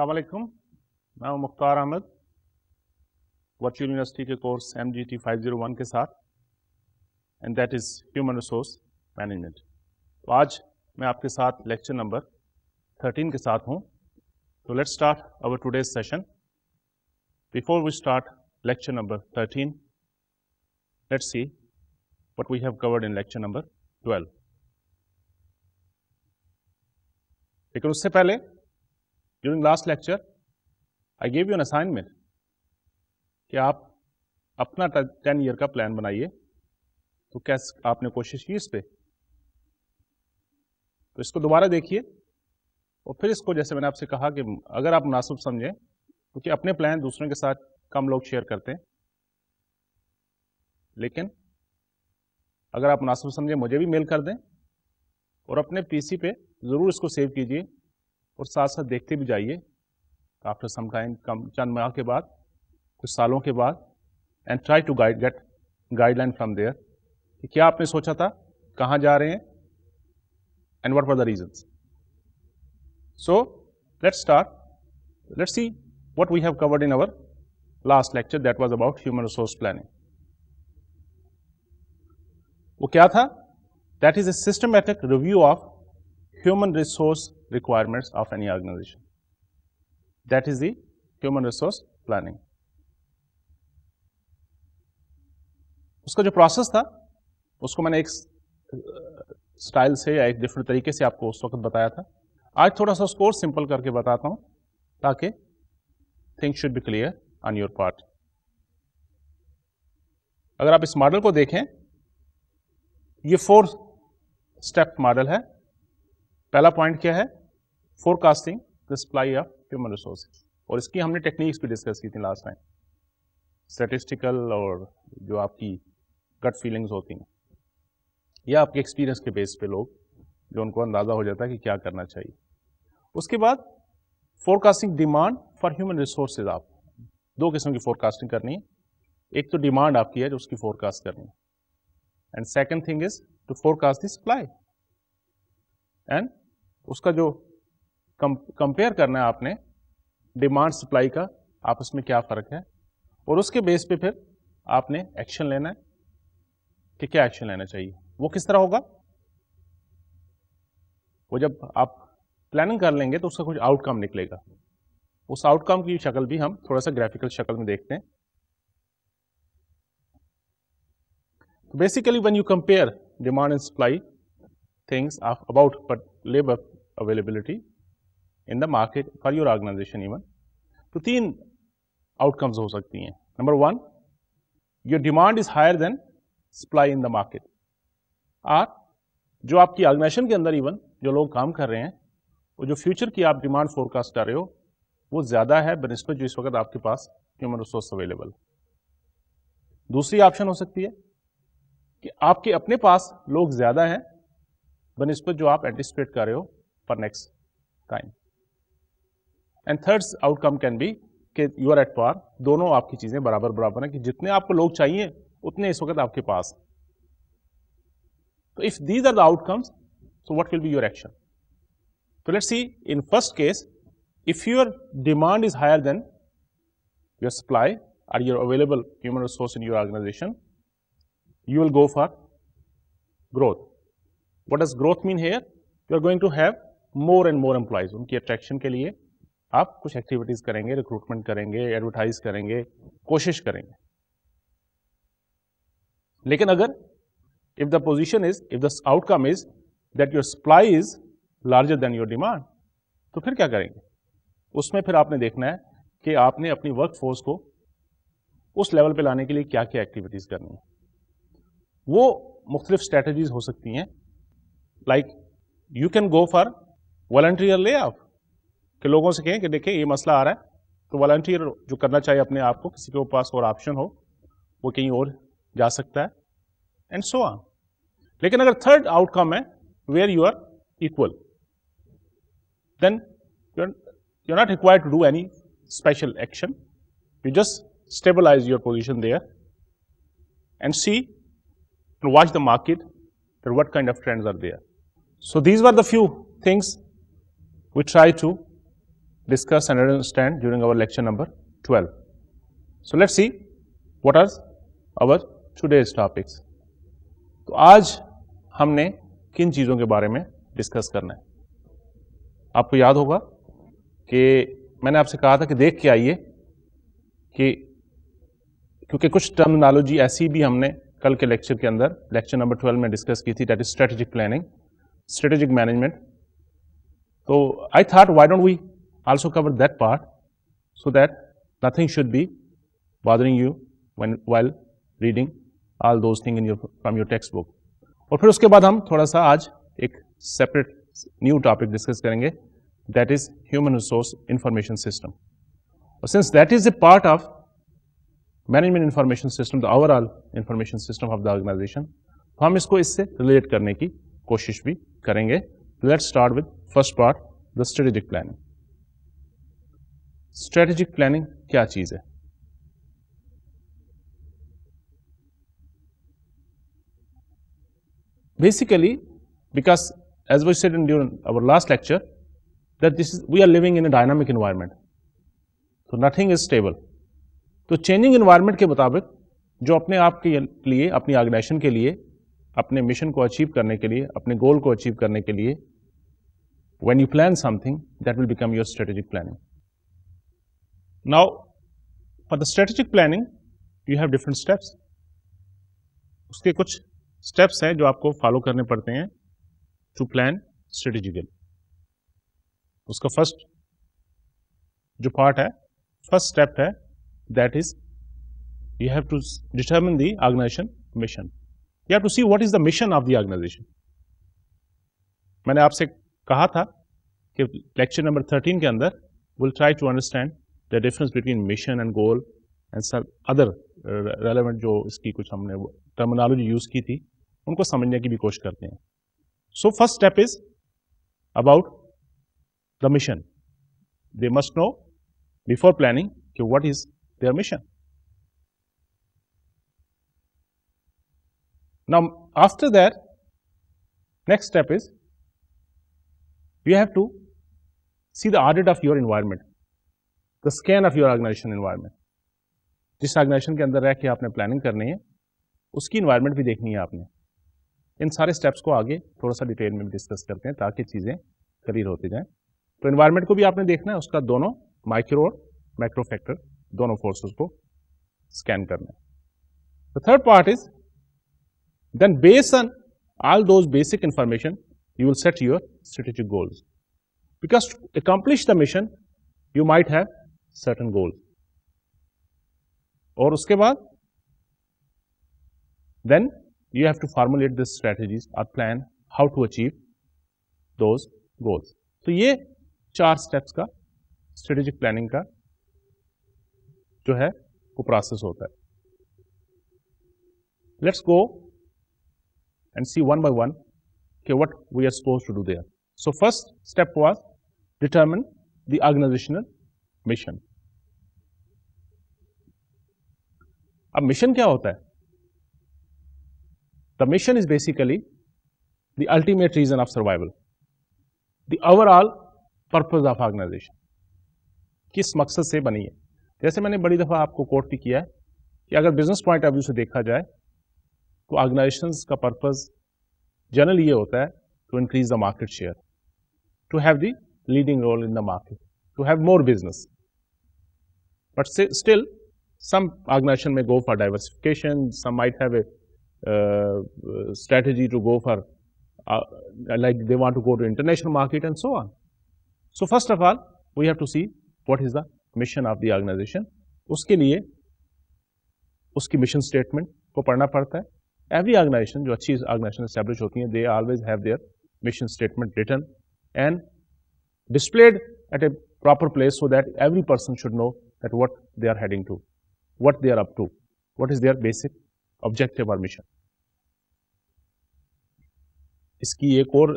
अलैक्म मैं हूं Mukhtar Ahmed virtual university के course M G T five zero one के साथ and that is human resource management तो आज मैं आपके साथ लेक्चर नंबर थर्टीन के साथ हूं तो let's start our today's session before we start lecture number thirteen let's see what we have covered in lecture number 12 लेकिन उससे पहले during last lecture I gave you an assignment कि आप अपना टेन ईयर का प्लान बनाइए तो क्या आपने कोशिश की इस पर तो इसको दोबारा देखिए और फिर इसको जैसे मैंने आपसे कहा कि अगर आप मुनासिब समझें क्योंकि तो अपने प्लान दूसरों के साथ कम लोग शेयर करते हैं लेकिन अगर आप मुनासिब समझें मुझे भी मेल कर दें और अपने पीसी पे ज़रूर इसको सेव कीजिए और साथ साथ देखते भी जाइए आफ्टर सम टाइम कम चंद माह के बाद कुछ सालों के बाद and try to guide get guideline from there कि क्या आपने सोचा था कहाँ जा रहे हैं and whatever the reasons so let's start let's see what we have covered in our last lecture that was about human resource planning वो क्या था that is a systematic review of human resource requirements of any organization. That is the human resource planning. उसका जो process था उसको मैंने एक style से या एक डिफरेंट तरीके से आपको उस वक्त बताया था आज थोड़ा सा उसको सिंपल करके बताता हूँ ताकि thing should be clear on your part अगर आप इस मॉडल को देखें ये फोर स्टेप मॉडल है पहला पॉइंट क्या है forecasting the supply of human resources और इसकी हमने टेक्निक्स भी डिस्कस की थी लास्ट टाइम स्टेटिस्टिकल और जो आपकी गट फीलिंग्स होती हैं या आपके एक्सपीरियंस के बेस पे लोग जो उनको अंदाज़ा हो जाता है कि क्या करना चाहिए उसके बाद forecasting demand for human resources आप दो किस्म की फोरकास्टिंग करनी है एक तो डिमांड आपकी है जो उसकी फोरकास्ट करनी है and second thing is to forecast the supply and उसका जो कंपेयर करना है आपने डिमांड सप्लाई का आपस में क्या फ़र्क है और उसके बेस पे फिर आपने एक्शन लेना है कि क्या एक्शन लेना चाहिए वो किस तरह होगा वो जब आप प्लानिंग कर लेंगे तो उसका कुछ आउटकम निकलेगा उस आउटकम की शक्ल भी हम थोड़ा सा ग्राफिकल शक्ल में देखते हैं तो basically one you compare demand and supply things of about labour availability in the market for your organization even तो तीन आउटकम्स हो सकती हैं number one your demand is higher than supply in the market और जो आपकी organisation के अंदर इवन जो लोग काम कर रहे हैं और जो फ्यूचर की आप डिमांड फोरकास्ट कर रहे हो वो ज़्यादा है बनस्पत जो इस वक्त आपके पास ह्यूमन रिसोर्स अवेलेबल दूसरी ऑप्शन हो सकती है कि आपके अपने पास लोग ज़्यादा हैं बनस्पत जो आप एंटिसिपेट कर रहे हो for next time and third outcome can be कि यू आर एट पार दोनों आपकी चीज़ें बराबर बराबर हैं कि जितने आपको लोग चाहिए उतने इस वक्त आपके पास तो if these are the outcomes so what will be your action तो let see in first case if your demand is higher than your supply or your available human resource in your organization you will go for growth what does growth mean here you are going to have more and more employees उनकी attraction के लिए आप कुछ activities करेंगे recruitment करेंगे advertise करेंगे कोशिश करेंगे लेकिन अगर if the position is if the outcome is that your supply is larger than your demand तो फिर क्या करेंगे उसमें फिर आपने देखना है कि आपने अपनी वर्क फोर्स को उस लेवल पे लाने के लिए क्या क्या एक्टिविटीज़ करनी है वो मुख्तलिफ स्ट्रेटजीज हो सकती हैं like you can go for voluntary lay off कि लोगों से कहें कि देखें ये मसला आ रहा है तो वॉल्टियर जो करना चाहिए अपने आप को किसी के पास और ऑप्शन हो वो कहीं और जा सकता है एंड सो आ लेकिन अगर थर्ड आउटकम है where you are equal then you are not require to do any special action you just stabilize your position there and see watch the market what kind of trend are there so these are the few things we try to discussed and understand during our lecture number 12. So let's see what are our today's topics. तो आज हमने किन चीज़ों के बारे में discuss करना है आपको याद होगा कि मैंने आपसे कहा था कि देख के आइए कि क्योंकि कुछ टर्मिनोलॉजी ऐसी भी हमने कल के लेक्चर के अंदर लेक्चर नंबर ट्वेल्व में डिस्कस की थी that is strategic planning strategic management तो I thought why don't we also cover that part so that nothing should be bothering you when while reading all those things in your from your textbook. और फिर उसके बाद हम थोड़ा सा आज एक सेपरेट न्यू टॉपिक डिस्कस करेंगे that is human resource information system और since that is a part of management information system the overall information system of the organisation तो हम इसको इससे रिलेट करने की कोशिश भी करेंगे let's start with first part the strategic planning strategic planning क्या चीज़ है basically because as we said during our last lecture that this is we are living in a dynamic environment so nothing is stable तो changing environment के मुताबिक जो अपने आप के लिए अपनी ऑर्गेनाइजेशन के लिए अपने मिशन को अचीव करने के लिए अपने गोल को अचीव करने के लिए when you plan something that will become your strategic planning Now, for the strategic planning, you have different steps. उसके कुछ steps हैं जो आपको follow करने पड़ते हैं to plan strategically. उसका first जो part है first step है that is you have to determine the organization mission. You have to see what is the mission of the organization. मैंने आपसे कहा था कि lecture number 13 के अंदर will try to understand the difference between mission and goal and some other uh, relevant जो इसकी कुछ हमने टर्मिनोलॉजी यूज़ की थी उनको समझने की भी कोशिश करते हैं so first step is about the mission they must know before planning कि what is there now after that next step is you have to see the audit of your environment the scan of your organization environment जिस organization के अंदर रह के आपने planning करनी है उसकी इन्वायरमेंट भी देखनी है आपने इन सारे स्टेप्स को आगे थोड़ा सा डिटेल में डिस्कस करते हैं ताकि चीज़ें क्लियर होती जाएँ तो इन्वायरमेंट को भी आपने देखना है उसका दोनों माइक्रो और माइक्रो फैक्टर दोनों फोर्सेस को स्कैन करना है the third part is then base on all those basic information you will set your strategic goals because accomplish the mission you might have certain goal Or, उसके बाद then you have to formulate this strategies or plan how to achieve those goals so ये char steps का strategic planning का जो है वो process let let's go and see one by one okay what we are supposed to do there so first step was determine the organizational mission अब mission क्या होता है the mission is basically the ultimate reason of survival the overall purpose of organization किस मकसद से बनी है जैसे मैंने बड़ी दफ़ा आपको कोर्ट भी किया है कि अगर बिजनेस पॉइंट ऑफ व्यू से देखा जाए तो ऑर्गेनाइजेशन का पर्पज़ जनरल ये होता है to increase the market share to have the leading role in the market to have more business But still, some organization may go for diversification. Some might have a uh, uh, strategy to go for, uh, like they want to go to international market and so on. So first of all, we have to see what is the mission of the organization. Uske liye, uski mission statement ko padna padta hai. Every organization, jo achhi organization establish hoti hai, they always have their mission statement written and displayed at a proper place so that every person should know that what they are heading to, what they are up to, what is their basic objective or mission. इसकी एक और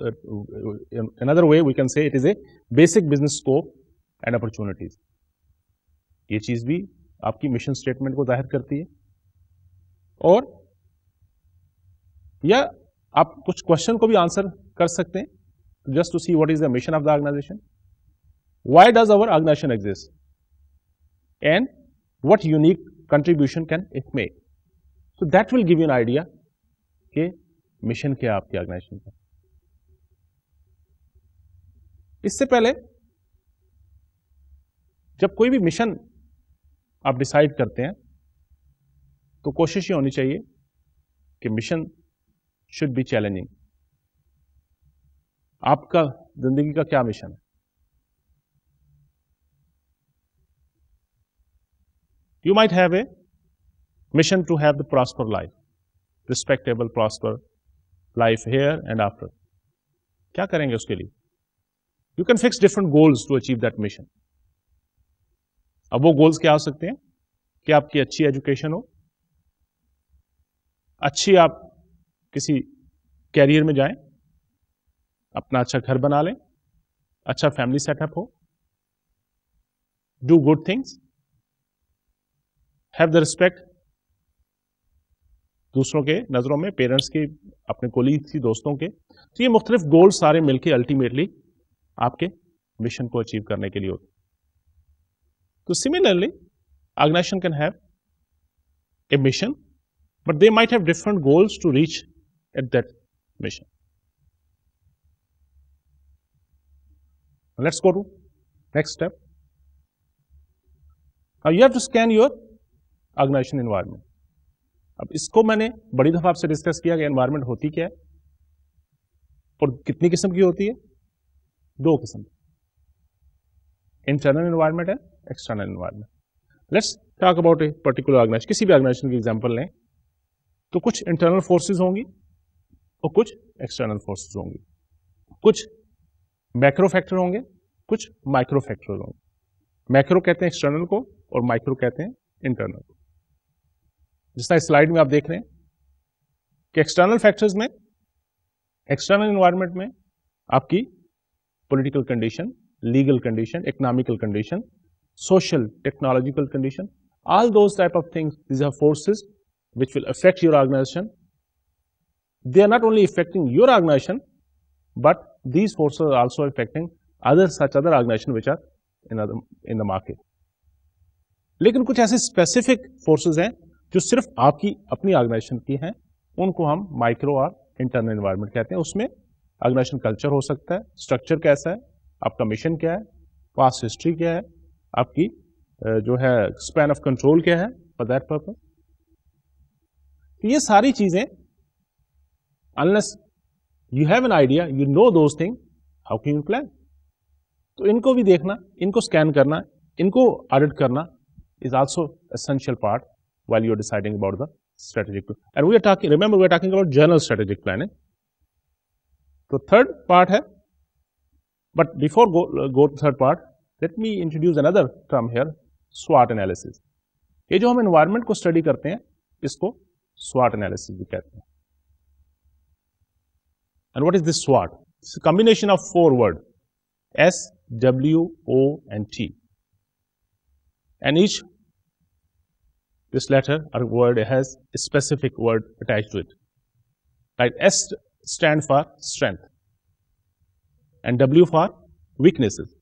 another way we can say it is a basic business scope and opportunities. ये चीज भी आपकी mission statement को जाहिर करती है और या आप कुछ question को भी answer कर सकते हैं just to see what is the mission of the organization. Why does our organization exist? and what unique contribution can it make. So that will give you an idea कि mission क्या है आपकी organisation का इससे पहले जब कोई भी मिशन आप डिसाइड करते हैं तो कोशिश ये होनी चाहिए कि मिशन शुड बी चैलेंजिंग आपका जिंदगी का क्या मिशन है You might have a mission to have the prosper life, respectable, prosper life here and after. क्या करेंगे उसके लिए you can fix different goals to achieve that mission अब वो गोल्स क्या हो सकते हैं कि आपकी अच्छी एजुकेशन हो अच्छी आप किसी कैरियर में जाएं, अपना अच्छा घर बना लें अच्छा फैमिली सेटअप हो do good things have the respect दूसरों के नज़रों में पेरेंट्स के अपने कोलीग्स की दोस्तों के तो ये मुख्तलिफ गोल सारे मिलके अल्टीमेटली आपके मिशन को अचीव करने के लिए होते तो similarly organization can have a mission, but they might have different goals to reach at that mission. Let's go to next step. Now you have to scan your organization environment अब इसको मैंने बड़ी दफ़ा आपसे डिस्कस किया कि environment होती क्या है और कितनी किस्म की होती है दो किस्म इंटरनल इन्वायरमेंट है external environment let's talk about a particular organization किसी भी ऑर्गेनाइजेशन की एग्जांपल लें तो कुछ इंटरनल फोर्सेज होंगी और कुछ एक्सटर्नल फोर्सेस होंगी कुछ मैक्रो फैक्टर होंगे कुछ माइक्रो फैक्टर होंगे मैक्रो कहते हैं एक्सटर्नल को और माइक्रो कहते हैं इंटरनल को जिस तरह स्लाइड में आप देख रहे हैं कि एक्सटर्नल फैक्टर्स में एक्सटर्नल इन्वायरमेंट में आपकी political condition legal condition economical condition social, technological condition, all those type of things, these are forces which will affect your organization. They are not only affecting your organization, but these forces are also affecting other such other organization which are in, other, in the market. लेकिन कुछ ऐसे specific forces हैं जो सिर्फ आपकी अपनी organisation की हैं उनको हम माइक्रो और इंटरनल इन्वायरमेंट कहते हैं उसमें ऑर्गेनाइजेशन कल्चर हो सकता है स्ट्रक्चर कैसा है आपका मिशन क्या है पास हिस्ट्री क्या है आपकी जो है स्पैन ऑफ कंट्रोल क्या है फॉर दैट पर्पज तो ये सारी चीजें unless you have an idea you know those thing how can you plan तो इनको भी देखना इनको स्कैन करना इनको ऑडिट करना is also essential part while you're deciding about the strategic plan. And we are talking, remember, we are talking about general strategic planning. So third part hai, but before go, uh, go to third part, let me introduce another term here, SWOT analysis. ये जो हम environment को study करते हैं, इसको SWOT analysis भी कहते हैं. And what is this SWOT? It's a combination of four words, S, W, O, and T. And each this letter or word has a specific word attached to it. Right? S stand for strength and W for weaknesses.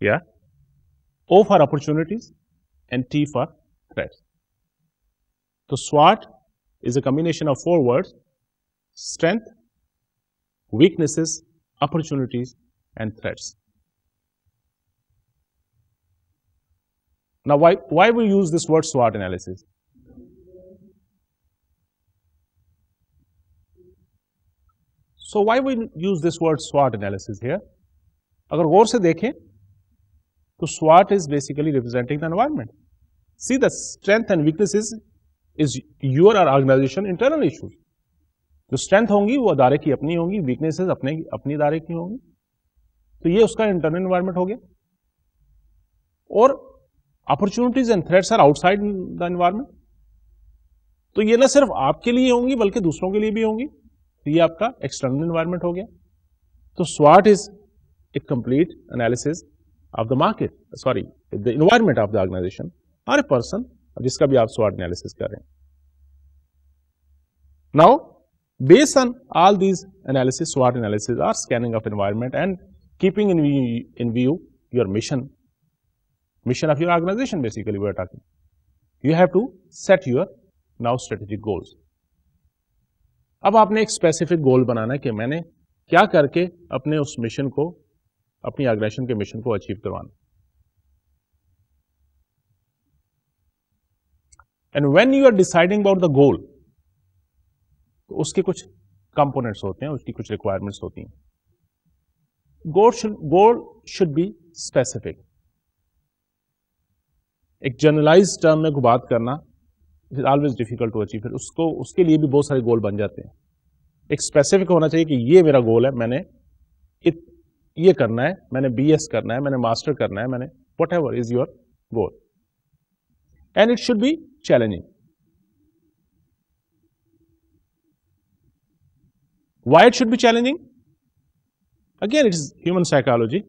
Yeah. O for opportunities and T for threats. So SWOT is a combination of four words, strength, weaknesses, opportunities and threats. Now, why, why we use this word SWOT analysis? So, why we use this word SWOT analysis here? अगर गौर से देखें तो SWOT is basically representing the environment. See the strength and weaknesses is your or organization internal issues. जो strength होंगी वो अदारे की अपनी होंगी वीकनेसेस अपने अपनी अदारे की होंगी तो ये उसका इंटरनल इन्वायरमेंट हो गया और opportunities and threats are outside the environment तो ये ना सिर्फ आपके लिए होंगी बल्कि दूसरों के लिए भी होंगी ये आपका एक्सटर्नल एनवायरमेंट हो गया तो स्वाट is a complete analysis of the market sorry the environment of the organization और ए पर्सन जिसका भी आप स्वाट एनालिसिस कर रहे हैं now based on all these analysis स्वाट analysis or scanning of environment and keeping in view, in view mission of your organization basically we are talking. You have to set your now strategic goals. अब आपने एक specific goal बनाना है कि मैंने क्या करके अपने उस मिशन को अपनी ऑर्गेनाइजेशन के मिशन को अचीव करवाना and when you are deciding about the goal तो उसके कुछ कंपोनेंट्स होते हैं उसकी कुछ रिक्वायरमेंट्स होती हैं goal should goal should be specific एक जर्नलाइज टर्म में बात करना it always difficult to achieve फिर उसको उसके लिए भी बहुत सारे गोल बन जाते हैं एक स्पेसिफिक होना चाहिए कि ये मेरा गोल है मैंने इत, ये करना है मैंने बीएस करना है मैंने मास्टर करना है मैंने whatever is your goal and it should be challenging why it should be challenging again it is human psychology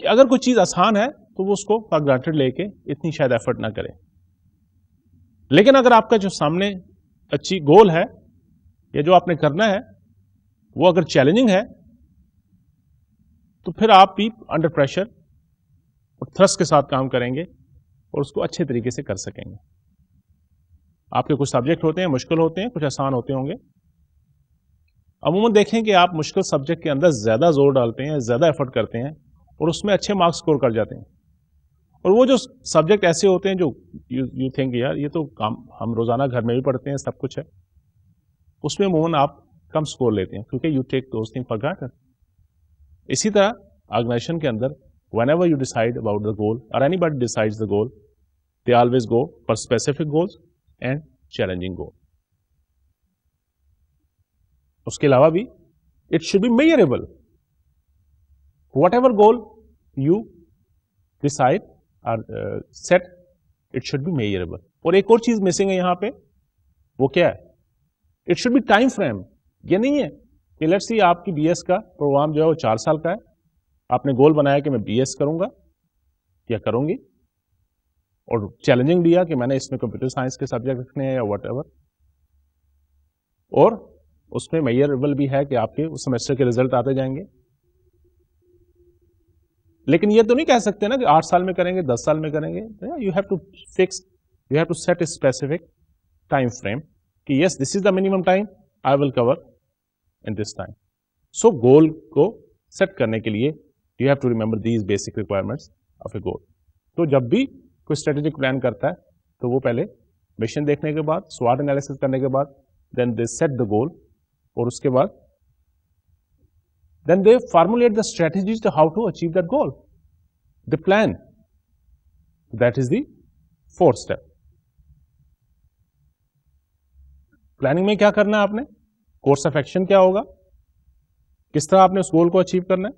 कि अगर कोई चीज आसान है तो वो उसको फॉर ग्रांटेड लेके इतनी शायद एफर्ट ना करें लेकिन अगर आपका जो सामने अच्छी गोल है या जो आपने करना है वो अगर चैलेंजिंग है तो फिर आप भी अंडर प्रेशर और थ्रस्ट के साथ काम करेंगे और उसको अच्छे तरीके से कर सकेंगे आपके कुछ सब्जेक्ट होते हैं मुश्किल होते हैं कुछ आसान होते होंगे अमूमन देखें कि आप मुश्किल सब्जेक्ट के अंदर ज़्यादा जोर डालते हैं ज़्यादा एफर्ट करते हैं और उसमें अच्छे मार्क्स स्कोर कर जाते हैं और वो जो सब्जेक्ट ऐसे होते हैं जो यू यू थिंक यार ये तो काम हम रोज़ाना घर में भी पढ़ते हैं सब कुछ है उसमें मोमन आप कम स्कोर लेते हैं क्योंकि you take those thing for granted इसी तरह ऑर्गेनाइजेशन के अंदर whenever you decide about the goal और any but decide the goal they always go for specific goals and challenging goal उसके अलावा भी it should be measurable whatever goal you decide are set it should be measurable और एक और चीज missing है यहां पे वो क्या है it should be time frame ये नहीं है कि लेट्स सी आपकी बीएस का प्रोग्राम जो है वो चार साल का है आपने गोल बनाया कि मैं बीएस करूंगा या करूंगी और चैलेंजिंग दिया कि मैंने इसमें कंप्यूटर साइंस के सब्जेक्ट रखने हैं या वट और उसमें मैयरेबल भी है कि आपके उस सेमेस्टर के रिजल्ट आते जाएंगे लेकिन ये तो नहीं कह सकते ना कि आठ साल में करेंगे दस साल में करेंगे you have to fix you have to set specific time frame कि yes this is the minimum time I will cover in this time so goal को सेट करने के लिए you have to remember these basic requirements of a goal तो जब भी कोई स्ट्रेटेजिक प्लान करता है तो वो पहले मिशन देखने के बाद स्वाट एनालिसिस करने के बाद then they set the goal और उसके बाद Then they formulate the strategies to how to achieve that goal. They plan. That is the fourth step planning में क्या करना है आपने कोर्स ऑफ एक्शन क्या होगा किस तरह आपने उस गोल को अचीव करना है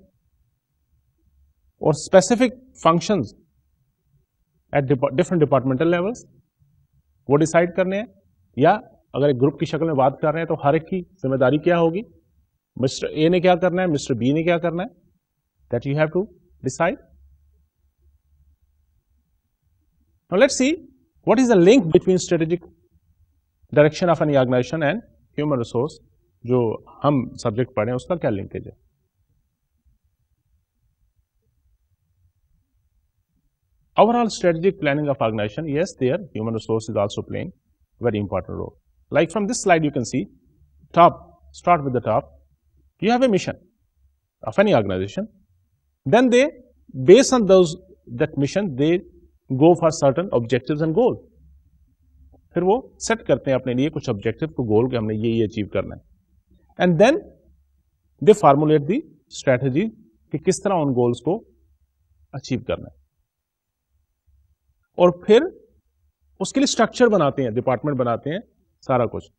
और specific functions at different departmental levels वो डिसाइड करने हैं या अगर एक ग्रुप की शक्ल में बात कर रहे हैं तो हर एक की जिम्मेदारी क्या होगी मिस्टर ए ने क्या करना है मिस्टर बी ने क्या करना है that you have to decide Now let's see what is the link between strategic direction of an organization and human resource जो हम सब्जेक्ट पढ़े उसका क्या लिंकेज है overall strategic planning of organization yes there human resource is also playing very important role like from this slide you can see top start with the top You have a mission of any organization. Then they, based on those that mission, they go for certain objectives and goals. फिर वो set करते हैं अपने लिए कुछ objective को गोल कि हमने ये ये अचीव करना है and then they formulate the strategy कि किस तरह उन गोल्स को अचीव करना है और फिर उसके लिए स्ट्रक्चर बनाते हैं डिपार्टमेंट बनाते हैं सारा कुछ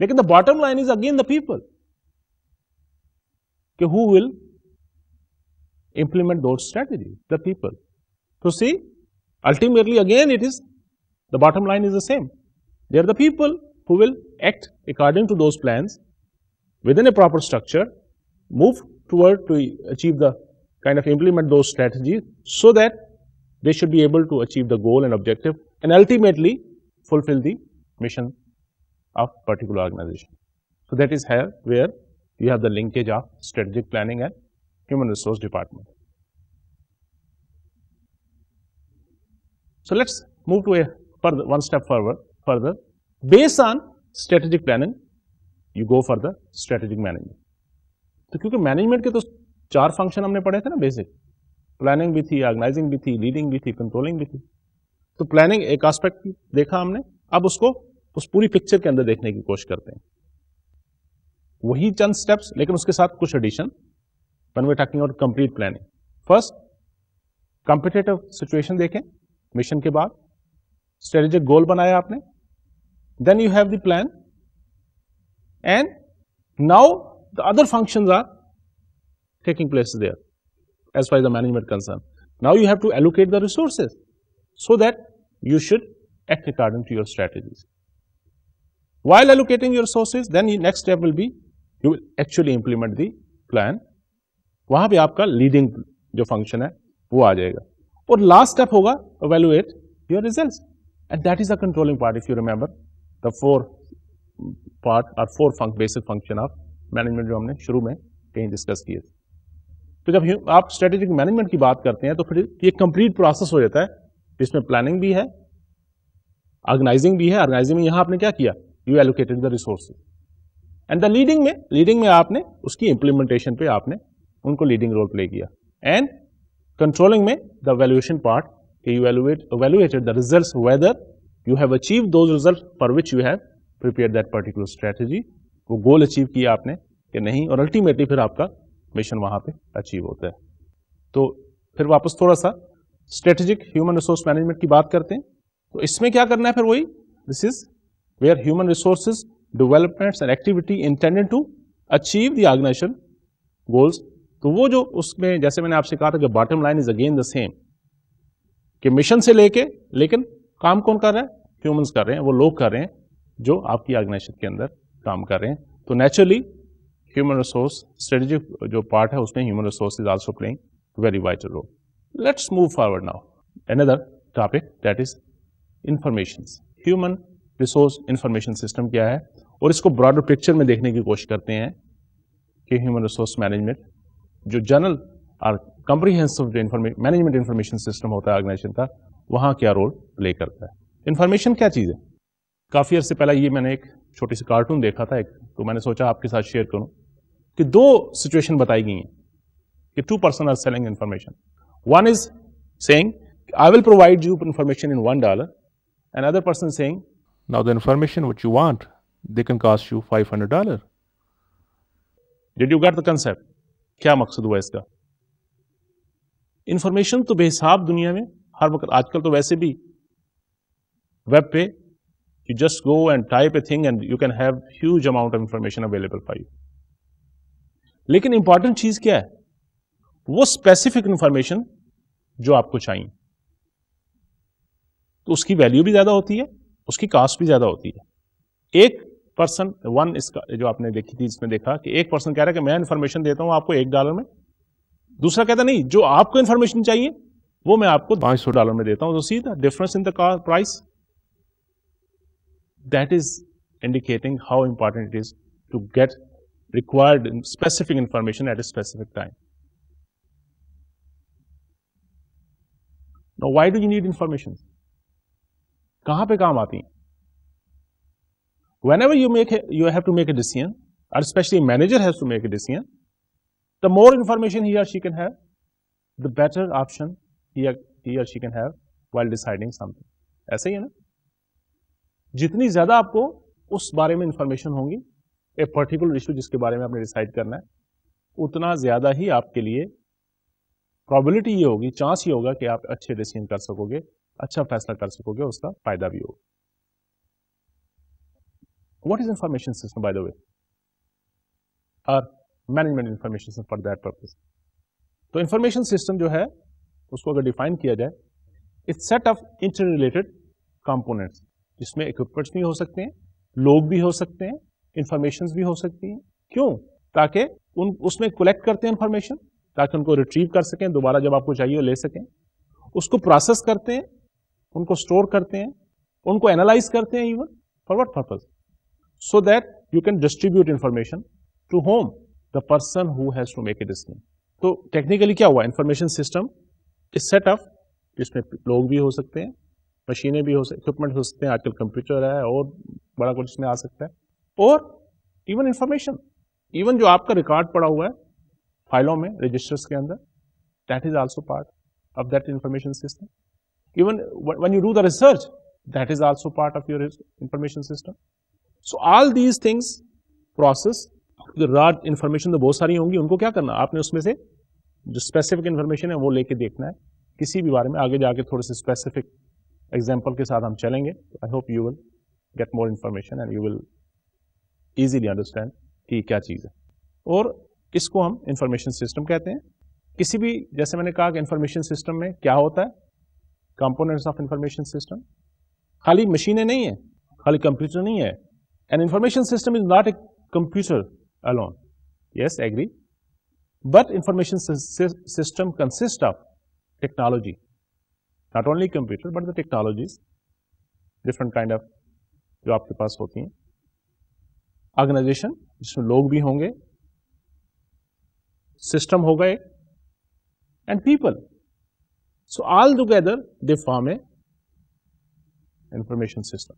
लेकिन the bottom line is again the people who will implement those strategies? The people. So see, ultimately again it is, the bottom line is the same. They are the people who will act according to those plans within a proper structure, move toward to achieve the kind of implement those strategies so that they should be able to achieve the goal and objective and ultimately fulfill the mission of particular organization. So that is here where you have the linkage of strategic planning and human resource department. So let's move to a further, one step forward, further. Based on strategic planning, you go for the strategic management. so, क्योंकि management ke तो char function हमने पढ़े थे na basic planning bhi thi organizing bhi thi leading bhi thi controlling bhi thi तो planning एक aspect देखा हमने अब उसको उस पूरी पिक्चर के अंदर देखने की कोशिश करते हैं वही चंद स्टेप्स लेकिन उसके साथ कुछ एडिशन वन वे टाकिंग और complete planning first competitive situation देखें मिशन के बाद स्ट्रेटेजिक गोल बनाया आपने then you have plan and now the other function are taking place there as far as the management concern now you have to allocate the resources so that you should act according to your strategies while allocating your sources, then the next step will be you will actually implement the plan वहां पे आपका leading जो function है वो आ जाएगा और last step होगा evaluate your result and that is a controlling part if you remember the four part और four basic function of management जो हमने शुरू में कहीं डिस्कस किए थे तो जब आप स्ट्रेटेजिक मैनेजमेंट की बात करते हैं तो फिर ये कंप्लीट प्रोसेस हो जाता है जिसमें प्लानिंग भी है ऑर्गेनाइजिंग भी है ऑर्गेनाइजिंग में यहाँ आपने क्या किया you allocated the resources and the leading में लीडिंग में आपने उसकी इंप्लीमेंटेशन पे आपने उनको लीडिंग रोल प्ले किया एंड कंट्रोलिंग में द वैल्यूएशन पार्ट के you valuated the result whether you have achieve those result for which you have prepare that particular strategy वो गोल अचीव किया आपने कि नहीं और अल्टीमेटली फिर आपका मिशन वहां पे अचीव होता है तो फिर वापस थोड़ा सा स्ट्रेटेजिक ह्यूमन रिसोर्स मैनेजमेंट की बात करते हैं तो इसमें क्या करना है फिर वही this is where human resources developments and activity intended to achieve the organization goals तो वो जो उसमें जैसे मैंने आपसे कहा था कि bottom line is again the same कि मिशन से लेके लेकिन काम कौन कर रहा है ह्यूमंस कर रहे हैं वो लोग कर रहे हैं जो आपकी ऑर्गेनाइजेशन के अंदर काम कर रहे हैं तो नेचुरली ह्यूमन रिसोर्स स्ट्रेटेजिक जो पार्ट है उसमें human resource is also playing very vital role let's move forward now another topic that is information human resource information system क्या है और इसको ब्रॉडर पिक्चर में देखने की कोशिश करते हैं कि ह्यूमन रिसोर्स मैनेजमेंट जो जनरल और कम्प्रीहेंसिव मैनेजमेंट इन्फॉर्मेशन सिस्टम होता है ऑर्गेनाइजेशन का वहाँ क्या रोल प्ले करता है इन्फॉर्मेशन क्या चीज़ है काफ़ी अर्से पहले ये मैंने एक छोटी सी कार्टून देखा था एक तो मैंने सोचा आपके साथ शेयर करूँ कि दो सिचुएशन बताई गई हैं कि two person are selling information one is saying I will provide you information in one dollar and other person saying Now the information which you want, they can cost you $500. Did you get the concept? क्या मकसद हुआ इसका information तो बेहिसाब दुनिया में हर वक्त आजकल तो वैसे भी वेब पे you just go and type a thing and you can have huge amount of information available for you लेकिन इंपॉर्टेंट चीज क्या है वो स्पेसिफिक इंफॉर्मेशन जो आपको चाहिए तो उसकी वैल्यू भी ज्यादा होती है उसकी कास्ट भी ज़्यादा होती है एक पर्सन वन इसका जो आपने देखी थी इसमें देखा कि एक पर्सन कह रहा है कि मैं इन्फॉर्मेशन देता हूं आपको एक डॉलर में दूसरा कहता नहीं जो आपको इन्फॉर्मेशन चाहिए वो मैं आपको पांच सौ डॉलर में देता हूं तो सीधा difference in the price that is indicating how important it is to get required specific information at a specific time no why do you need information कहां पे काम आती हैं whenever you make a, you have to make a decision or especially manager has to make a decision the more information he or she can have the better option he or, he or she can have while deciding something ऐसे ही है ना जितनी ज्यादा आपको उस बारे में information होंगी ए पर्टिकुलर इशू जिसके बारे में आपने डिसाइड करना है उतना ज्यादा ही आपके लिए प्रॉबिलिटी ये होगी चांस ये होगा कि आप अच्छे डिसीजन कर सकोगे अच्छा फैसला कर सकोगे उसका फायदा भी होगा what is information system by the way और management information system for that purpose तो इंफॉर्मेशन सिस्टम जो है उसको अगर डिफाइन किया जाए it's set of inter related components जिसमें इक्विपमेंट्स भी हो सकते हैं लोग भी हो सकते हैं इंफॉर्मेशन भी हो सकती हैं क्यों ताकि उन उसमें कलेक्ट करते हैं इंफॉर्मेशन ताकि उनको रिट्रीव कर सकें दोबारा जब आपको चाहिए ले सकें उसको प्रोसेस करते हैं उनको स्टोर करते हैं उनको एनालाइज करते हैं even for what purpose so that you can distribute information to whom the person who has to make a decision तो टेक्निकली क्या हुआ information system is set up जिसमें लोग भी हो सकते हैं मशीनें भी हो सकती इक्विपमेंट हो सकते हैं आजकल कंप्यूटर है और बड़ा कुछ इसमें आ सकता है और इवन इन्फॉर्मेशन इवन जो आपका रिकॉर्ड पड़ा हुआ है फाइलों में रजिस्टर्स के अंदर that is also part of that information system Even when you do the research, that is also part of your information system. So all these things process रात इन्फॉर्मेशन तो बहुत सारी होंगी उनको क्या करना आपने उसमें से जो स्पेसिफिक इन्फॉर्मेशन है वो लेके देखना है किसी भी बारे में आगे जाके थोड़े से स्पेसिफिक एग्जाम्पल के साथ हम चलेंगे I hope you will get more information and you will easily understand कि क्या चीज़ है और इसको हम इंफॉर्मेशन सिस्टम कहते हैं किसी भी जैसे मैंने कहा कि इंफॉर्मेशन सिस्टम में क्या होता है components of information system. Khali machine nahi hai, khali computer nahi hai. An information system is not a computer alone. Yes, I agree. But information system consists of technology. Not only computer, but the technologies. Different kind of jo aapke paas Organization, jisme log bhi honge. System hoga And people, So all together they form a information system.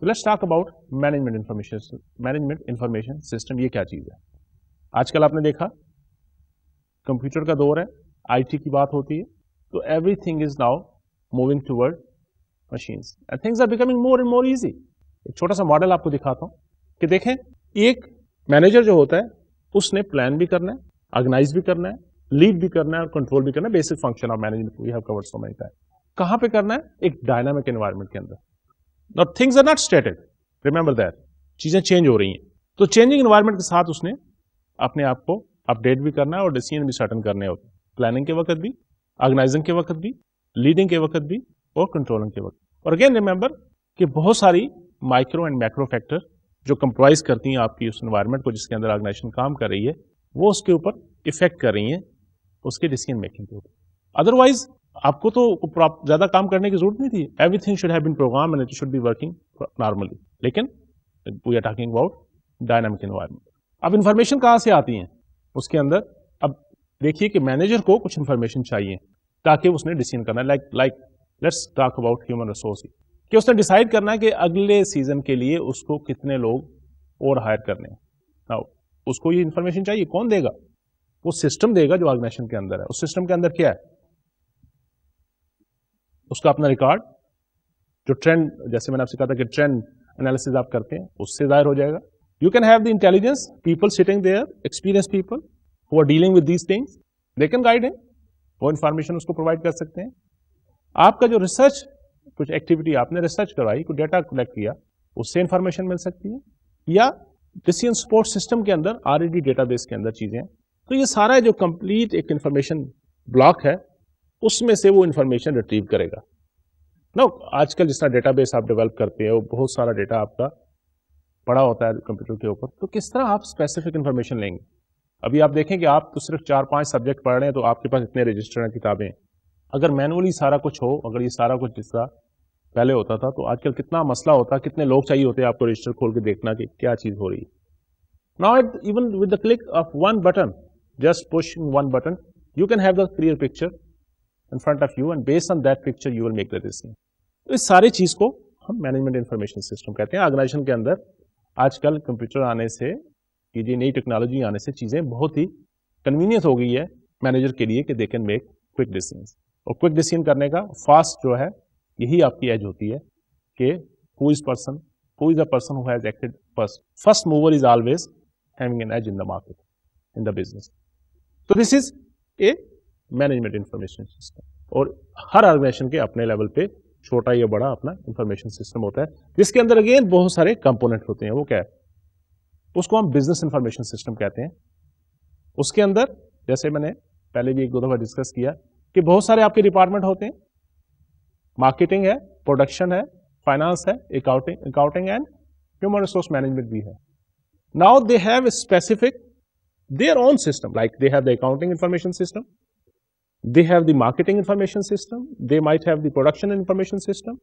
तो let's talk about management information management information system ये क्या चीज़ है आजकल आपने देखा computer का दौर है आईटी की बात होती है तो everything is now moving toward machines and things are becoming more and more easy एक छोटा सा मॉडल आपको दिखाता हूँ कि देखें एक मैनेजर जो होता है उसने प्लान भी करना है ऑर्गेनाइज भी करना है लीड भी करना है और कंट्रोल भी करना है basic function of management we have covered so many time कहां पे करना है एक डायनामिक एनवायरमेंट के अंदर not things are not stated remember that चीजें चेंज हो रही हैं तो चेंजिंग एनवायरमेंट के साथ उसने अपने आप को अपडेट भी करना है और डिसीजन भी सर्टन करने होते हैं प्लानिंग के वक्त भी ऑर्गेनाइजिंग के वक्त भी लीडिंग के वक्त भी और कंट्रोलिंग के वक्त और अगेन रिमेंबर कि बहुत सारी माइक्रो एंड मैक्रो फैक्टर जो कंप्रोमाइज करती हैं आपकी उस एनवायरमेंट को जिसके अंदर ऑर्गेनाइजेशन काम कर रही है वो उसके ऊपर इफेक्ट कर रही हैं उसके डिसीजन मेकिंग के अदरवाइज आपको तो ज्यादा काम करने की जरूरत नहीं थी everything should have been program and it should be working normally लेकिन we are talking about dynamic environment अब इन्फॉर्मेशन कहाँ से आती है उसके अंदर अब देखिए कि मैनेजर को कुछ इन्फॉर्मेशन चाहिए ताकि उसने डिसीजन करना है like like let's talk about human resource कि उसने डिसाइड करना है कि अगले सीजन के लिए उसको कितने लोग और हायर करने हैं उसको ये इन्फॉर्मेशन चाहिए कौन देगा वो सिस्टम देगा जो ऑर्गेनाइजेशन के अंदर है उस सिस्टम के अंदर क्या है उसका अपना रिकॉर्ड जो ट्रेंड जैसे मैंने आपसे कहा था कि ट्रेंड एनालिसिस आप करते हैं उससे जाहिर हो जाएगा you can have the intelligence people sitting there experience people who are dealing with these things they can guide है वो इंफॉर्मेशन उसको प्रोवाइड कर सकते हैं आपका जो रिसर्च कुछ एक्टिविटी आपने रिसर्च कराई कुछ डेटा कलेक्ट किया उससे इंफॉर्मेशन मिल सकती है या डिसीजन सपोर्ट सिस्टम के अंदर आलरेडी डेटाबेस e के अंदर चीजें तो ये सारा जो कंप्लीट एक इन्फॉर्मेशन ब्लॉक है उसमें से वो इन्फॉर्मेशन रिट्रीव करेगा ना आजकल जिस तरह डेटाबेस आप डेवलप करते हैं वो बहुत सारा डेटा आपका पड़ा होता है कंप्यूटर के ऊपर तो किस तरह आप स्पेसिफिक इन्फॉर्मेशन लेंगे अभी आप देखें कि आप तो सिर्फ चार पांच सब्जेक्ट पढ़ रहे हैं तो आपके पास इतने रजिस्टर हैं किताबें अगर मैनुअली सारा कुछ हो अगर ये सारा कुछ जिस तरह पहले होता था तो आजकल कितना मसला होता कितने लोग चाहिए होते हैं आपको रजिस्टर खोल के देखना कि क्या चीज़ हो रही है now even with the click of one button just pushing one button, you can have the clear picture in front of you and based on that picture you will make the decision. तो इस सारी चीज़ को हम management information system कहते हैं organisation के अंदर आजकल computer aane se ye ji nayi technology aane se cheeze bahut hi convenient ho gayi hai manager ke liye ki they can make quick decisions aur quick decision karne ka fast jo hai yahi aapki edge hoti hai कि who is person who is the person who has acted first. First mover is always having an edge in the market, in the business. तो this is a management information system और हर organisation के अपने level पे छोटा या बड़ा अपना इंफॉर्मेशन सिस्टम होता है जिसके अंदर अगेन बहुत सारे कंपोनेंट होते हैं वो क्या है उसको हम बिजनेस इंफॉर्मेशन सिस्टम कहते हैं उसके अंदर जैसे मैंने पहले भी एक दो दफा डिस्कस किया कि बहुत सारे आपके डिपार्टमेंट होते हैं मार्केटिंग है प्रोडक्शन है फाइनेंस है accounting accounting and human resource management भी है now they have specific their own system. Like they have the accounting information system, they have the marketing information system, they might have the production information system,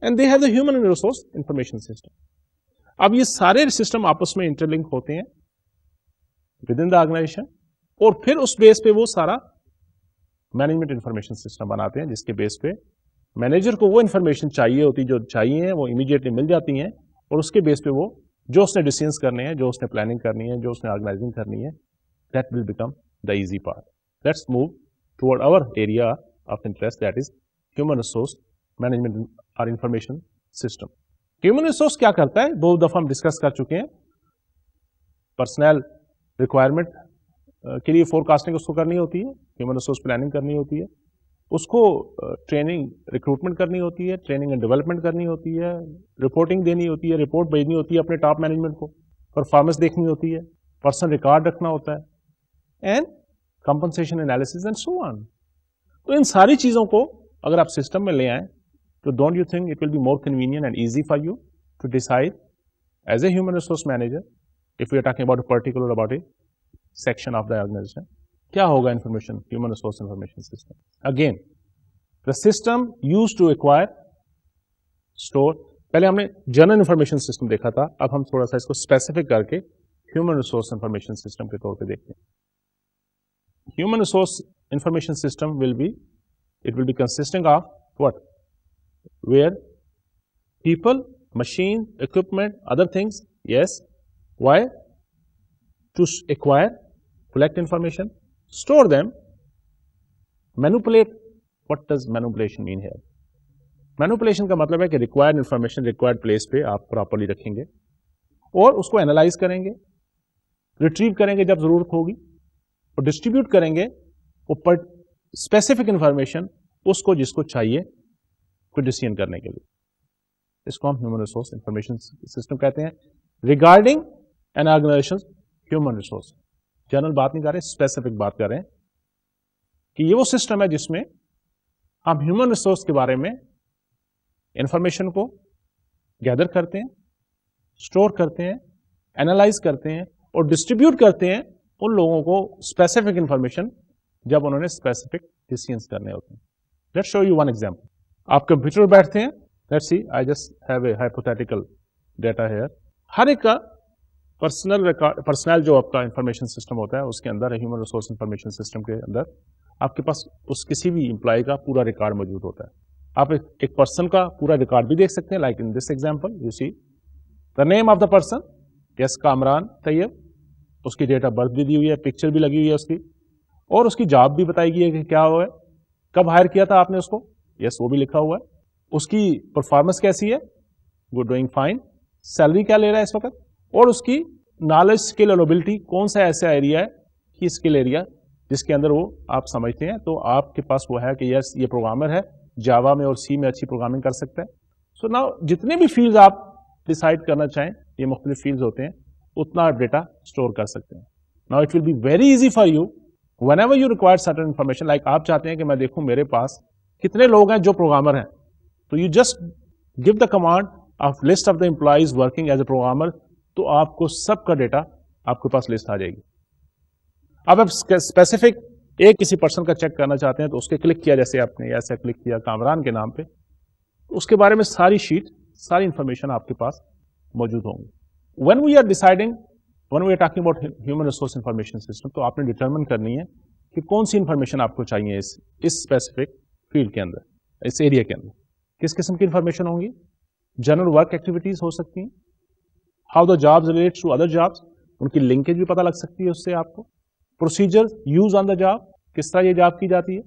and they have the human resource information system. ab ye sare system aapas mein interlink hote hain within the organization aur और us base pe wo sara सारा management information system बनाते हैं जिसके base पे manager को वो information चाहिए होती जो चाहिए वो इमीडिएटली मिल जाती हैं और उसके बेस पे वो जो उसने डिसीजंस करने हैं जो उसने प्लानिंग करनी है जो उसने ऑर्गेनाइजिंग करनी है that will become the easy part let's move toward our area of interest that is human resource management और इंफॉर्मेशन सिस्टम ह्यूमन रिसोर्स क्या करता है बहुत दफा हम डिस्कस कर चुके हैं पर्सनल रिक्वायरमेंट के लिए फोरकास्टिंग उसको करनी होती है ह्यूमन रिसोर्स प्लानिंग करनी होती है उसको ट्रेनिंग रिक्रूटमेंट करनी होती है ट्रेनिंग एंड डेवलपमेंट करनी होती है रिपोर्टिंग देनी होती है रिपोर्ट भेजनी होती है अपने टॉप मैनेजमेंट को परफॉर्मेंस देखनी होती है पर्सनल रिकॉर्ड रखना होता है and compensation analysis and so on तो इन सारी चीज़ों को अगर आप सिस्टम में ले आए तो don't you think it will be more convenient and easy for you to decide as a human resource manager if you are about about particular about a section of of क्या होगा information human resource information system again the system use to acquire store पहले हमने general information system देखा था अब हम थोड़ा सा इसको स्पेसिफिक करके ह्यूमन रिसोर्स इंफॉर्मेशन सिस्टम के तौर पे देखते हैं human resource information system will be it will be consisting of what where people machine equipment other things yes why to acquire collect information store them, manipulate, what does manipulation mean here? Manipulation का मतलब है कि required information required place पे आप properly रखेंगे और उसको analyse करेंगे रिट्रीव करेंगे जब जरूरत होगी और डिस्ट्रीब्यूट करेंगे ऊपर स्पेसिफिक इन्फॉर्मेशन उसको जिसको चाहिए कोई डिसीजन करने के लिए इसको हम ह्यूमन रिसोर्स इंफॉर्मेशन सिस्टम कहते हैं regarding an organization human resource general बात नहीं कर रहे स्पेसिफिक बात कर रहे हैं कि ये वो सिस्टम है जिसमें हम ह्यूमन रिसोर्स के बारे में इंफॉर्मेशन को गैदर करते हैं स्टोर करते हैं एनालाइज करते हैं और डिस्ट्रीब्यूट करते हैं उन लोगों को स्पेसिफिक इंफॉर्मेशन जब उन्होंने स्पेसिफिक डिसीजन करने होते हैं let show you one example आप कंप्यूटर बैठते हैं let see I just have a hypothetical data here हर एक का पर्सनल पर्सनल जो आपका इंफॉर्मेशन सिस्टम होता है उसके अंदर ह्यूमन रिसोर्स इंफॉर्मेशन सिस्टम के अंदर आपके पास उस किसी भी इंप्लाई का पूरा रिकॉर्ड मौजूद होता है आप एक पर्सन का पूरा रिकॉर्ड भी देख सकते हैं like in this example you see the name of the person yes Kamran Tayyab उसकी डेट ऑफ बर्थ भी दी हुई है पिक्चर भी लगी हुई है उसकी और उसकी जॉब भी बताई गई है कि क्या हुआ है कब हायर किया था आपने उसको यस yes, वो भी लिखा हुआ है उसकी परफॉर्मेंस कैसी है गुड डूइंग फाइन सैलरी क्या ले रहा है इस वक्त और उसकी नॉलेज स्किल एंड कौन सा ऐसा एरिया है कि स्किल एरिया जिसके अंदर वो आप समझते हैं तो आपके पास वो है कि यस ये प्रोग्रामर है जावा में और सी में अच्छी प्रोग्रामिंग कर सकता है सो so नाउ जितने भी फील्ड आप डिसाइड करना चाहें ये मुख्तलि फील्ड होते हैं उतना आप डेटा स्टोर कर सकते हैं now it will be very easy for you whenever you require certain information like आप चाहते हैं कि मैं देखूं मेरे पास कितने लोग हैं जो प्रोग्रामर हैं तो you just give the command of list of the employees working as a programmer तो आपको सबका डेटा आपके पास लिस्ट आ जाएगी अब आप स्पेसिफिक एक किसी पर्सन का चेक करना चाहते हैं तो उसके क्लिक किया जैसे आपने ऐसा क्लिक किया कामरान के नाम पे उसके बारे में सारी शीट सारी इंफॉर्मेशन आपके पास मौजूद होंगी when we are deciding when we are talking about human resource information system तो आपने डिटर्मन करनी है कि कौन सी इंफॉर्मेशन आपको चाहिए इस इस स्पेसिफिक फील्ड के अंदर इस एरिया के अंदर किस किस्म की इंफॉर्मेशन होंगी जनरल वर्क एक्टिविटीज़ हो सकती हैं how the jobs relate to other job उनकी लिंकेज भी पता लग सकती है उससे आपको procedure use on the job किस तरह ये जॉब की जाती है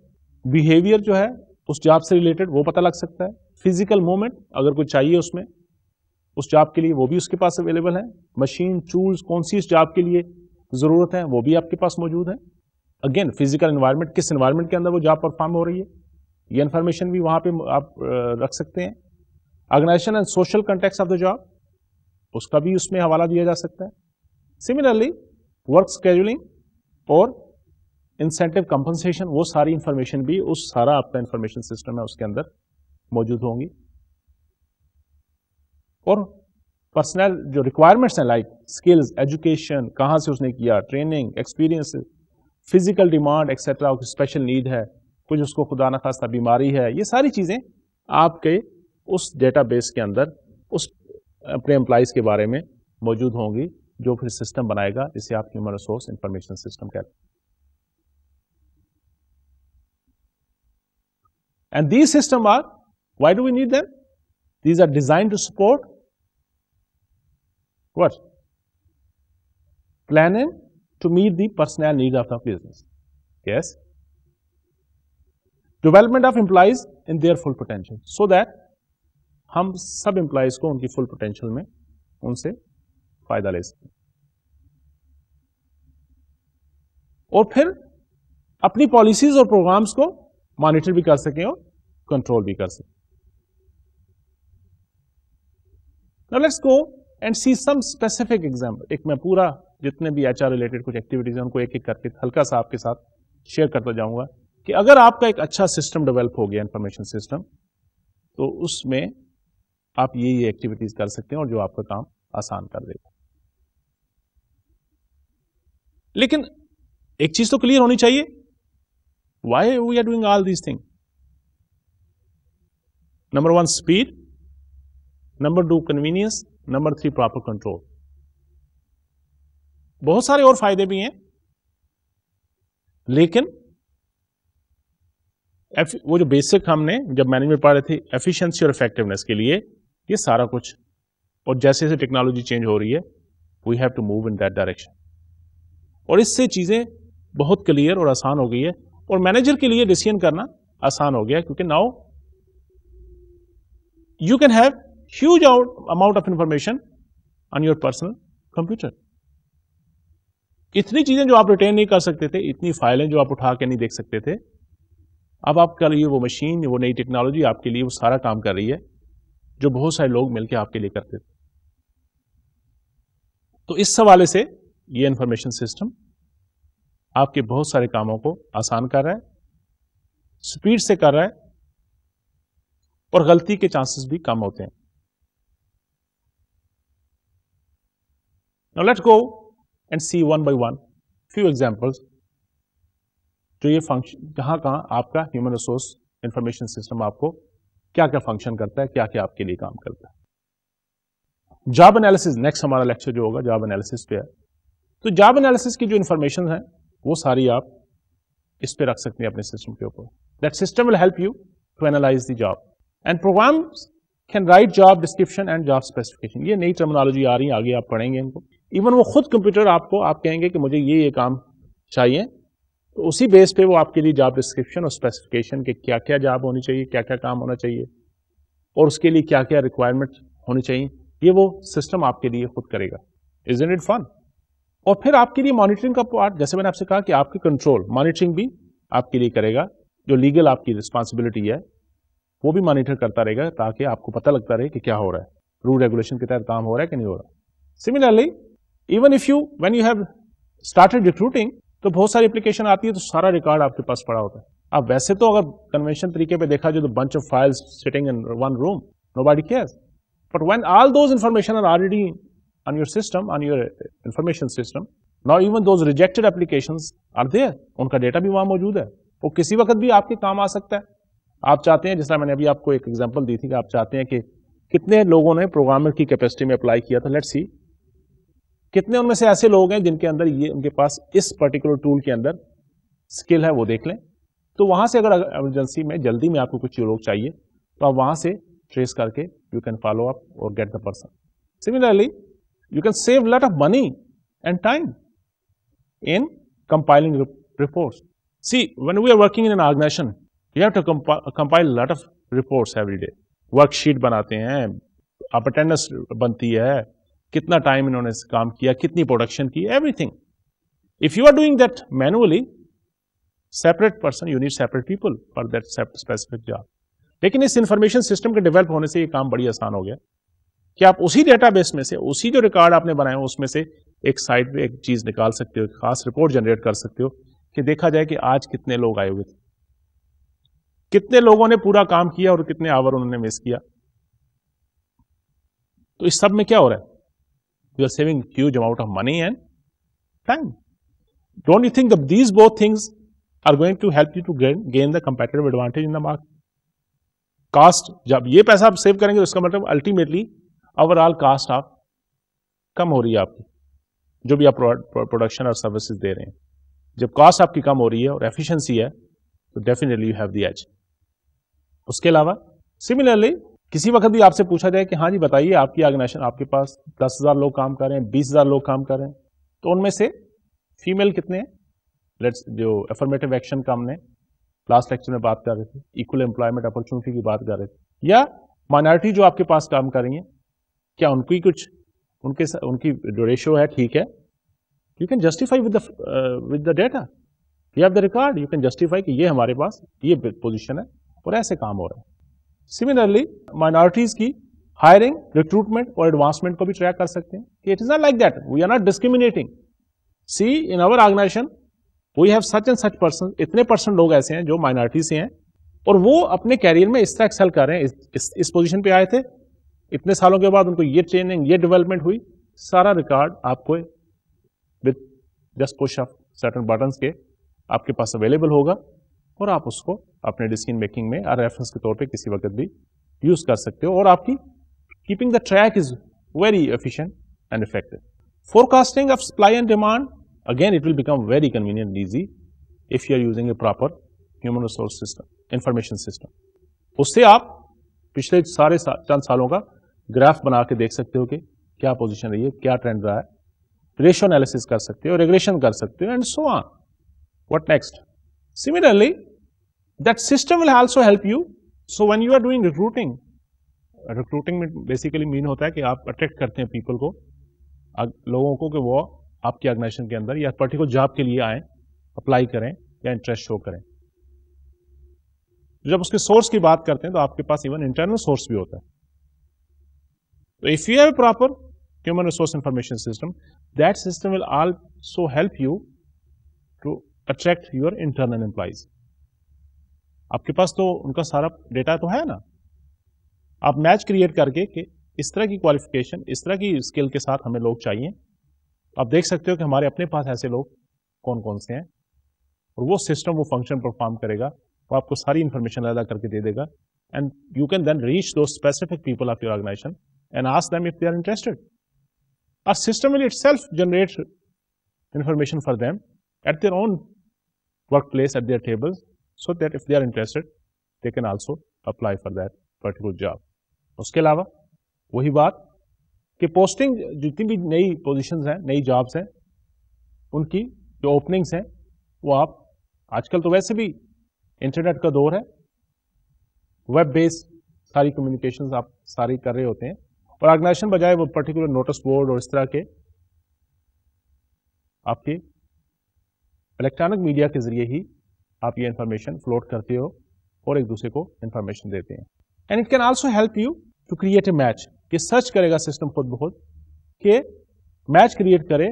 बिहेवियर जो है उस जॉब से रिलेटेड वो पता लग सकता है फिजिकल मूवमेंट अगर कोई चाहिए उसमें उस जॉब के लिए वो भी उसके पास अवेलेबल है मशीन टूल्स कौन सी इस जॉब के लिए ज़रूरत है वो भी आपके पास मौजूद है अगेन फिजिकल इन्वायरमेंट किस इन्वायरमेंट के अंदर वो जॉब परफॉर्म हो रही है ये इन्फॉर्मेशन भी वहाँ पे आप रख सकते हैं organization and social contact of the job उसका भी उसमें हवाला दिया जा सकता है सिमिलरली वर्क स्केजुलिंग और इंसेंटिव कंपनसेशन वो सारी इंफॉर्मेशन भी उस सारा आपका इंफॉर्मेशन सिस्टम है उसके अंदर मौजूद होंगी और पर्सनल जो रिक्वायरमेंट्स हैं लाइक स्किल्स एजुकेशन कहाँ से उसने किया training experience physical demand etcetera special need है कुछ उसको खुदा न खास्ता बीमारी है ये सारी चीज़ें आपके उस डेटाबेस के अंदर अपने एम्प्लॉयज़ के बारे में मौजूद होंगी जो फिर सिस्टम बनाएगा जिसे आप ह्यूमन रिसोर्स इंफॉर्मेशन सिस्टम कहते हैं and these system are why do we need them these are design to support what planning to meet the personnel needs of the business yes development of employees in their full potential so that हम सब employees को उनकी full potential में उनसे फ़ायदा ले सकें और फिर अपनी पॉलिसीज़ और प्रोग्राम्स को मॉनिटर भी कर सकें और कंट्रोल भी कर सकें Now let's go and see some specific एक मैं पूरा जितने भी एच रिलेटेड कुछ एक्टिविटीज हैं उनको एक एक करके हल्का सा आपके साथ शेयर करता जाऊंगा कि अगर आपका एक अच्छा सिस्टम डेवलप हो गया इंफॉर्मेशन सिस्टम तो उसमें आप ये ये एक्टिविटीज कर सकते हैं और जो आपका काम आसान कर देगा लेकिन एक चीज तो क्लियर होनी चाहिए why we are doing all these thing number one speed number two convenience number three proper control बहुत सारे और फायदे भी हैं लेकिन वो जो बेसिक हमने जब मैनेजमेंट पढ़ रहे थे एफिशिएंसी और इफेक्टिवनेस के लिए ये सारा कुछ और जैसे जैसे टेक्नोलॉजी चेंज हो रही है we have to move in that direction और इससे चीज़ें बहुत क्लियर और आसान हो गई है और मैनेजर के लिए डिसीजन करना आसान हो गया क्योंकि now you can have huge amount of information on your personal computer इतनी चीजें जो आप रिटेन नहीं कर सकते थे इतनी फाइलें जो आप उठा के नहीं देख सकते थे अब आपके लिए वो मशीन वो नई टेक्नोलॉजी आपके लिए वो सारा काम कर रही है जो बहुत सारे लोग मिलकर आपके लिए करते थे तो इस हवाले से ये इंफॉर्मेशन सिस्टम आपके बहुत सारे कामों को आसान कर रहा है स्पीड से कर रहा है और गलती के चांसेस भी कम होते हैं Now let's go and see one by one few जो ये फंक्शन कहां कहां आपका ह्यूमन रिसोर्स इंफॉर्मेशन सिस्टम आपको क्या क्या फंक्शन करता है क्या क्या आपके लिए काम करता है जॉब एनालिसिस नेक्स्ट हमारा लेक्चर जो होगा जॉब एनालिसिस पे है तो जॉब एनालिसिस की जो इन्फॉर्मेशन है वो सारी आप इस पे रख सकते हैं अपने सिस्टम के ऊपर that system will help you to analyse the job and program can write job description and job specification ये नई टर्मिनोलॉजी आ रही है आगे आप पढ़ेंगे इनको इवन वो खुद कंप्यूटर आपको आप कहेंगे कि मुझे ये ये काम चाहिए तो उसी बेस पे वो आपके लिए जॉब डिस्क्रिप्शन और स्पेसिफिकेशन के क्या क्या जॉब होनी चाहिए क्या क्या काम होना चाहिए और उसके लिए क्या क्या रिक्वायरमेंट होनी चाहिए ये वो सिस्टम आपके लिए खुद करेगा इज इन इट फन और फिर आपके लिए मॉनिटरिंग का पार्ट जैसे मैंने आपसे कहा कि आपके कंट्रोल मॉनिटरिंग भी आपके लिए करेगा जो लीगल आपकी रिस्पॉन्सिबिलिटी है वो भी मॉनिटर करता रहेगा ताकि आपको पता लगता रहे कि क्या हो रहा है रूल रेगुलेशन के तहत काम हो रहा है कि नहीं हो रहा similarly even if you when you have started recruiting तो बहुत सारी एप्लीकेशन आती है तो सारा रिकॉर्ड आपके पास पड़ा होता है आप वैसे तो अगर कन्वेंशन तरीके पे देखा जाए तो bunch of files sitting in one room nobody cares but when all those information are already on your system on your information system Now even those rejected applications are there. उनका data भी वहां मौजूद है वो किसी वक्त भी आपके काम आ सकता है आप चाहते हैं जिसका मैंने अभी आपको एक एग्जाम्पल दी थी कि आप चाहते हैं कि कितने लोगों ने प्रोग्रामर की कैपेसिटी में अप्लाई किया था लेट्स सी कितने उनमें से ऐसे लोग हैं जिनके अंदर ये उनके पास इस पर्टिकुलर टूल के अंदर स्किल है वो देख लें तो वहां से अगर एमरजेंसी में जल्दी में आपको कुछ लोग चाहिए तो आप वहां से ट्रेस करके यू कैन फॉलो अप और get the person similarly you can save lot of money and time in compiling report see when we are working in an organization, you have to compile lot of report every day worksheet बनाते हैं attendance बनती है कितना time इन्होंने काम किया कितनी production की everything if you are doing that manually separate person you need separate people for that specific job लेकिन इस इंफॉर्मेशन सिस्टम के डेवलप होने से ये काम बड़ी आसान हो गया कि आप उसी डेटाबेस में से उसी जो रिकॉर्ड आपने बनाए हो उसमें से एक साइड पे एक चीज़ निकाल सकते हो एक खास रिपोर्ट जनरेट कर सकते हो कि देखा जाए कि आज कितने लोग आए हुए थे कितने लोगों ने पूरा काम किया और कितने आवर उन्होंने मिस किया तो इस सब में क्या हो रहा है you are saving huge amount of money and time. Don't you think that these both things are going to help you to gain, gain the competitive advantage in the market? Cost, जब ये पैसा आप save करेंगे तो इसका मतलब ultimately overall cast आप कम हो रही है आपकी जो भी आप प्रोडक्शन और सर्विसेज दे रहे हैं जब कॉस्ट आपकी कम हो रही है और एफिशिएंसी है तो definitely you have the edge उसके अलावा सिमिलरली किसी वक्त भी आपसे पूछा जाए कि हाँ जी बताइए आपकी ऑर्गेनाइजेशन आपके पास दस हज़ार लोग काम कर रहे हैं बीस हज़ार लोग काम कर रहे हैं तो उनमें से फीमेल कितने लेट्स जो एफर्मेटिव एक्शन का हमने लास्ट लेक्चर में बात कर रहे थे इक्वल एम्प्लॉयमेंट अपॉर्चुनिटी की बात कर रहे थे या माइनॉरिटी जो आपके पास काम कर रही है क्या उनकी कुछ उनके उनकी जो है ठीक है you can justify with with the data you have the record you can justify कि ये हमारे पास ये पोजिशन है और ऐसे काम हो रहे हैं सिमिलरली माइनॉरिटीज की हायरिंग रिक्रूटमेंट और एडवांसमेंट को भी ट्रैक कर सकते हैं It is not like that. We are not discriminating. See in our organization, we have such and such person इतने परसेंट लोग ऐसे हैं जो माइनॉरिटी से हैं और वो अपने कैरियर में इस तरह एक्सेल कर रहे हैं इस, इस, इस पे आए थे इतने सालों के बाद उनको ये ट्रेनिंग ये डेवलपमेंट हुई सारा रिकॉर्ड आपको with just push of certain buttons के आपके पास अवेलेबल होगा और आप उसको अपने डिसीजन मेकिंग में या रेफरेंस के तौर पे किसी वक्त भी यूज कर सकते हो और आपकी keeping the track is very efficient and effective forecasting of supply and demand again it will become very convenient and if you are using a proper human resource system information system उससे आप पिछले सारे सा, चंद सालों का graph बना के देख सकते हो कि क्या पोजिशन रही है क्या ट्रेंड रहा है रेशो एनालिसिस कर सकते हो रेगुलेशन कर सकते हो and so on what next similarly that system will also help you so when you are doing recruiting recruiting में बेसिकली मीन होता है कि आप अट्रैक्ट करते हैं पीपल को लोगों को कि वो आपकी ऑर्गेनाइजेशन के अंदर या पर्टिकुलर जॉब के लिए आए अप्लाई करें या इंटरेस्ट शो करें जब उसके सोर्स की बात करते हैं तो आपके पास इवन इंटरनल सोर्स भी होता है तो if you have proper human resource information system that system will also help you to attract your internal employees आपके पास तो उनका सारा डेटा तो है ना आप मैच क्रिएट करके कि इस तरह की क्वालिफिकेशन इस तरह की स्किल के साथ हमें लोग चाहिए आप देख सकते हो कि हमारे अपने पास ऐसे लोग कौन कौन से हैं और वो सिस्टम वो फंक्शन परफॉर्म करेगा वो आपको सारी इन्फॉर्मेशन अदा करके दे देगा and you can then reach to specific people of your organization and ask them if they are interested our system will self generate information for them at their own work place at their tables so that if they are interested they can also apply for that particular job. उसके अलावा वही बात कि posting जितनी भी नई positions हैं नई जॉब्स हैं उनकी जो ओपनिंग्स हैं वो आप आजकल तो वैसे भी इंटरनेट का दौर है वेब बेस्ड सारी कम्युनिकेशन आप सारी कर रहे होते हैं और ऑर्गेनाइजेशन बजाय वो पर्टिकुलर नोटिस बोर्ड और इस तरह के आपके इलेक्ट्रॉनिक मीडिया के जरिए ही आप ये इन्फॉर्मेशन फ्लोट करते हो और एक दूसरे को इन्फॉर्मेशन देते हैं and it can also help you to create a match ये सर्च करेगा सिस्टम खुद बहुत कि मैच क्रिएट करे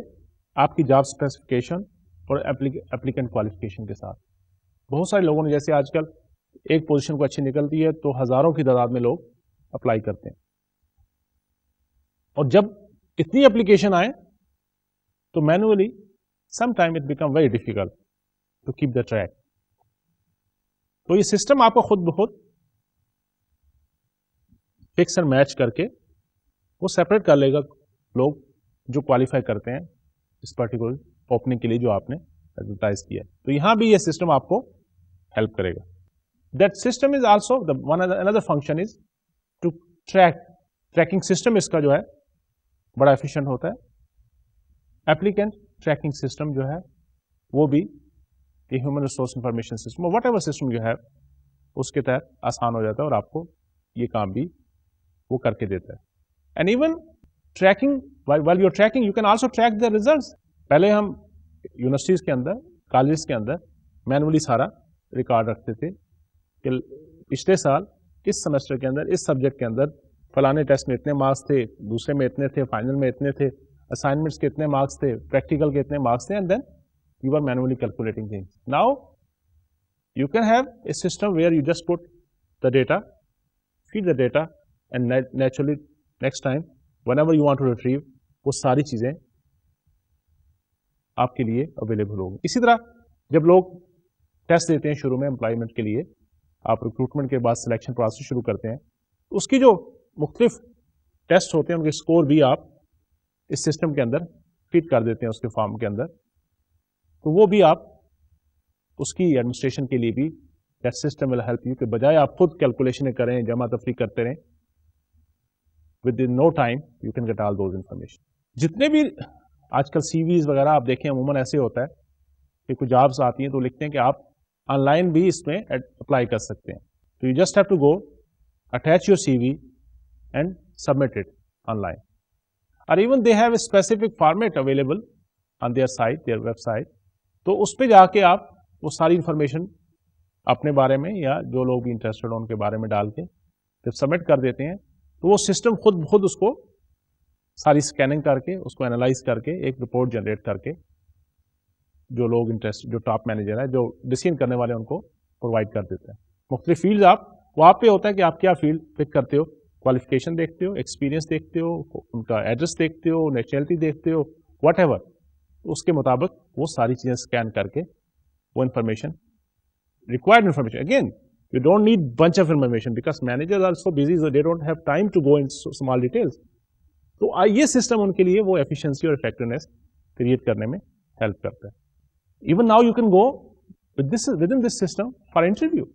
आपकी जॉब स्पेसिफिकेशन और एप्लीकेंट क्वालिफिकेशन के साथ बहुत सारे लोगों ने जैसे आजकल एक पोजीशन को अच्छी निकलती है तो हज़ारों की तादाद में लोग अप्लाई करते हैं और जब इतनी एप्लीकेशन आए तो manually sometime it become very difficult to keep the track तो ये सिस्टम आपको खुद ब खुद फिक्स एंड मैच करके वो सेपरेट कर लेगा लोग जो क्वालिफाई करते हैं इस पर्टिकुलर ओपनिंग के लिए जो आपने एडवर्टाइज किया तो यहाँ भी ये सिस्टम आपको हेल्प करेगा that system is also another function is to track tracking system इसका जो है बड़ा एफिशियंट होता है एप्लीकेंट ट्रैकिंग सिस्टम जो है वो भी ये human resource information system whatever system you है उसके तहत आसान हो जाता है और आपको ये काम भी वो करके देता है and even tracking well your tracking you can also track the result पहले हम यूनिवर्सिटीज़ के अंदर कॉलेज के अंदर मैनुअली सारा रिकॉर्ड रखते थे कि पिछले साल इस सेमेस्टर के अंदर इस सब्जेक्ट के अंदर फलाने टेस्ट में इतने मार्क्स थे दूसरे में इतने थे फाइनल में इतने थे असाइनमेंट्स के इतने मार्क्स थे प्रैक्टिकल के इतने मार्क्स थे and then you are manually calculating things. Now, you can have a system where you just put the data, feed the data, and nat naturally next time, whenever you want to retrieve, वो सारी चीज़ें आपके लिए available होगी इसी तरह जब लोग टेस्ट देते हैं शुरू में एम्प्लॉयमेंट के लिए आप रिक्रूटमेंट के बाद सिलेक्शन प्रोसेस शुरू करते हैं उसकी जो मुख्तफ टेस्ट होते हैं उनके स्कोर भी आप इस सिस्टम के अंदर फिट कर देते हैं उसके फॉर्म के अंदर तो वो भी आप उसकी एडमिनिस्ट्रेशन के लिए भी that system will help you के बजाय आप खुद कैलकुलेशन करें जमा तफरी करते रहें within no time you can get all those information जितने भी आजकल सीवीज वगैरह आप देखें अमूमन ऐसे होता है कि कुछ जॉब्स आती हैं तो लिखते हैं कि आप ऑनलाइन भी इसमें अप्लाई कर सकते हैं तो you just have to go attach your CV and submit it online. Or even they have a specific format available on their site, their website, तो उस पर जाके आप वो सारी इंफॉर्मेशन अपने बारे में या जो लोग भी इंटरेस्टेड हो उनके बारे में डाल के जब सबमिट कर देते हैं तो वो सिस्टम खुद खुद उसको सारी स्कैनिंग करके उसको एनालाइज करके एक रिपोर्ट जनरेट करके जो लोग इंटरेस्ट जो टॉप मैनेजर है जो डिसीजन करने वाले उनको प्रोवाइड कर देते हैं मुख्तलि फील्ड आप वहाँ पे होता है कि आप क्या फील्ड पिक करते हो क्वालिफिकेशन देखते हो एक्सपीरियंस देखते हो उनका एड्रेस देखते हो नेशनैलिटी देखते हो वट एवर उसके मुताबिक वो सारी चीज़ें स्कैन करके वो information required information again you don't need bunch of information because manager are so busy they don't have time to go in small details details तो ये सिस्टम उनके लिए वो एफिशिएंसी और इफेक्टिवनेस क्रिएट करने में हेल्प करते हैं even now you can go within this system for interview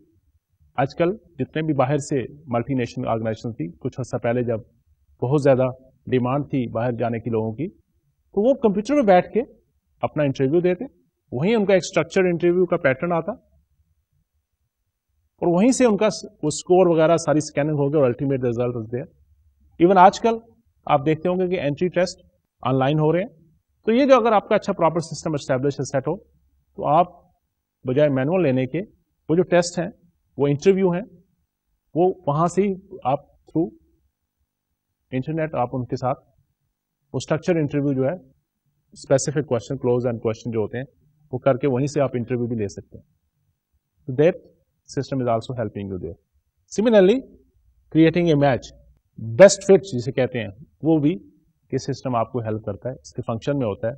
आजकल जितने भी बाहर से मल्टी नेशनल ऑर्गेनाइजेशन थी कुछ हदसा पहले जब बहुत ज़्यादा डिमांड थी बाहर जाने की लोगों की तो वो कंप्यूटर में बैठ के अपना इंटरव्यू देते वहीं उनका एक स्ट्रक्चर इंटरव्यू का पैटर्न आता और वहीं से उनका वो स्कोर वगैरह सारी स्कैनिंग हो गई और अल्टीमेट रिजल्ट देयर इवन आजकल आप देखते होंगे कि एंट्री टेस्ट ऑनलाइन हो रहे हैं तो ये जो अगर आपका अच्छा प्रॉपर सिस्टम इस्टेब्लिश सेट हो तो आप बजाय मैनुअल लेने के वो जो टेस्ट हैं वो इंटरव्यू हैं वो वहां से ही आप थ्रू इंटरनेट आप उनके साथ वो स्ट्रक्चर इंटरव्यू जो है specific question close end question जो होते हैं वो करके वहीं से आप इंटरव्यू भी ले सकते हैं तो that system is also helping you there similarly creating a match best fit जिसे कहते हैं वो भी कि सिस्टम आपको हेल्प करता है इसके फंक्शन में होता है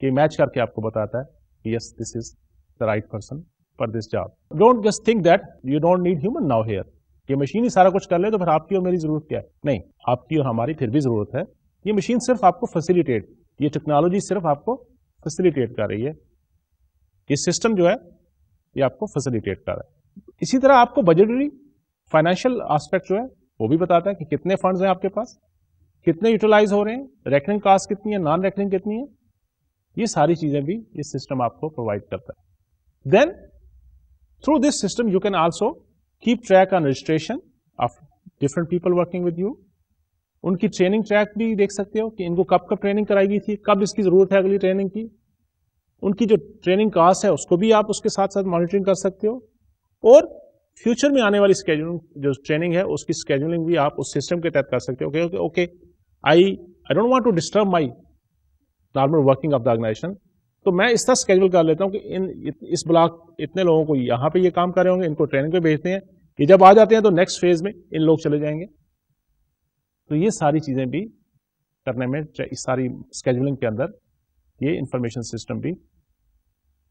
कि मैच करके आपको बताता है yes this is the right person for this job don't just think that you don't need human now here कि मशीन ही सारा कुछ कर ले तो फिर आपकी और मेरी जरूरत क्या है नहीं आपकी और हमारी फिर भी जरूरत है ये मशीन सिर्फ आपको फैसिलिटेट ये टेक्नोलॉजी सिर्फ आपको फैसिलिटेट कर रही है ये सिस्टम जो है ये आपको फैसिलिटेट कर रहा है इसी तरह आपको बजटरी फाइनेंशियल आस्पेक्ट जो है वो भी बताता है कि कितने फंड्स हैं आपके पास कितने यूटिलाइज हो रहे हैं रेकरिंग कास्ट कितनी है नॉन रेकरिंग कितनी है ये सारी चीज़ें भी ये सिस्टम आपको प्रोवाइड करता है then through this system you can also keep track on registration of different people working with you उनकी ट्रेनिंग ट्रैक भी देख सकते हो कि इनको कब कब ट्रेनिंग कराई गई थी कब इसकी ज़रूरत है अगली ट्रेनिंग की उनकी जो ट्रेनिंग कास्ट है उसको भी आप उसके साथ साथ मॉनिटरिंग कर सकते हो और फ्यूचर में आने वाली स्केड्यूल जो ट्रेनिंग है उसकी स्केड्यूलिंग भी आप उस सिस्टम के तहत कर सकते हो okay okay I I don't want to disturb my normal working of the organisation तो मैं इस तरह स्केड्यूल कर लेता हूँ कि इन इस ब्लॉक इतने लोगों को यहाँ पे ये काम कर रहे होंगे इनको ट्रेनिंग पे भेजते हैं कि जब आ जाते हैं तो नेक्स्ट फेज में इन लोग चले जाएंगे तो ये सारी चीज़ें भी करने में इस सारी स्केजुलिंग के अंदर ये इंफॉर्मेशन सिस्टम भी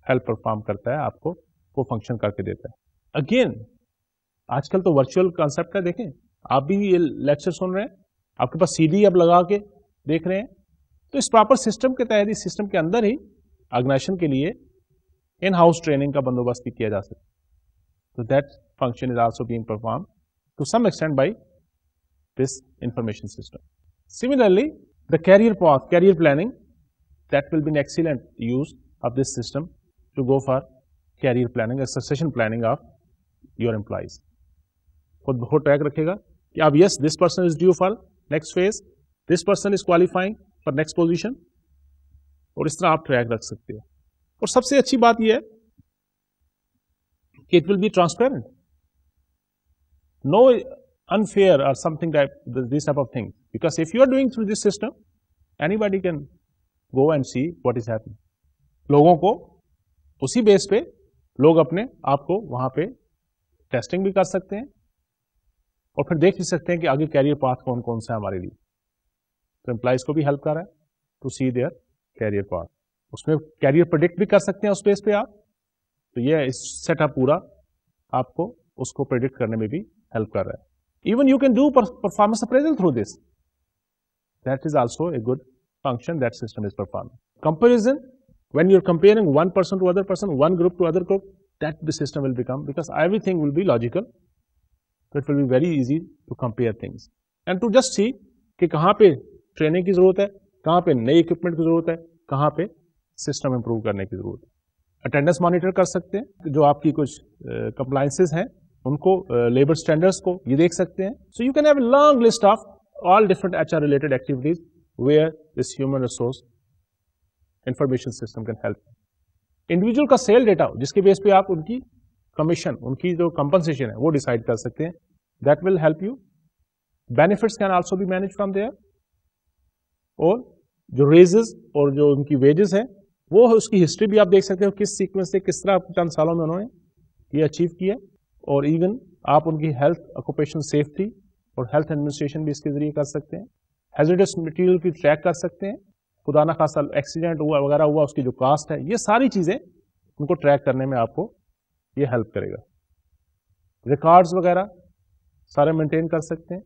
हेल्प परफॉर्म करता है आपको वो फंक्शन करके देता है अगेन आजकल तो वर्चुअल कॉन्सेप्ट है देखें आप भी ये लेक्चर सुन रहे हैं आपके पास सीडी अब लगा के देख रहे हैं तो इस प्रॉपर सिस्टम के तहत इस सिस्टम के अंदर ही ऑर्गेनाइजेशन के लिए इन हाउस ट्रेनिंग का बंदोबस्त भी किया जा सकता है तो that function is also being perform to some extend by this information system. Similarly, the career path, career planning, that will be an excellent use of this system to go for career planning, a succession planning of your employees. Put the whole track rakhega. yes, this person is due for next phase. This person is qualifying for next position. Or is aap track rakh sakte ho. Aur sabse achhi baat ye hai, it will be transparent. No unfair or something type, this type of thing. Because if you are doing through this system, anybody can go and see what is happening. लोगों को उसी base पे लोग अपने आप को वहाँ पे टेस्टिंग भी कर सकते हैं और फिर देख भी सकते हैं कि आगे कैरियर पाथ कौन कौन सा है हमारे लिए तो एम्प्लॉयज़ को भी हेल्प कर रहा है to see their career path उसमें कैरियर प्रोडिक्ट भी कर सकते हैं उस बेस पे आप तो ये सेटअप पूरा आपको उसको प्रोडिक्ट करने में भी हेल्प कर रहा है Even you can do per performance appraisal through this. That is also a good function that system is performing. Comparison, when you're comparing one person to other person, one group to other group, that the system will become, because everything will be logical. So it will be very easy to compare things. And to just see ki kahan pe training ki zarurat hai kahan pe naye equipment ki zarurat hai kahan pe system improve karne ki zarurat hai attendance monitor kar sakte hain jo aapki kuch uh, compliances hain उनको labour uh, standards को ये देख सकते हैं so you can have long list of all different H R related activities where this human resource information system can help individual का सेल data हो जिसके बेस पे आप उनकी कमीशन उनकी जो कंपनसेशन है वो डिसाइड कर सकते हैं that will help you benefits can also भी मैनेज फ्रॉम देयर और जो रेजेस और जो उनकी वेजेस है वो उसकी हिस्ट्री भी आप देख सकते हो किस सीक्वेंस से किस तरह कितने सालों में उन्होंने ये अचीव किया और इवन आप उनकी हेल्थ ऑक्यूपेशन सेफ्टी और हेल्थ एडमिनिस्ट्रेशन भी इसके ज़रिए कर सकते हैं हेजडस मटेरियल की ट्रैक कर सकते हैं खुदा ना खासा एक्सीडेंट हुआ वगैरह हुआ उसकी जो कास्ट है ये सारी चीज़ें उनको ट्रैक करने में आपको ये हेल्प करेगा रिकॉर्ड्स वगैरह सारे मेंटेन कर सकते हैं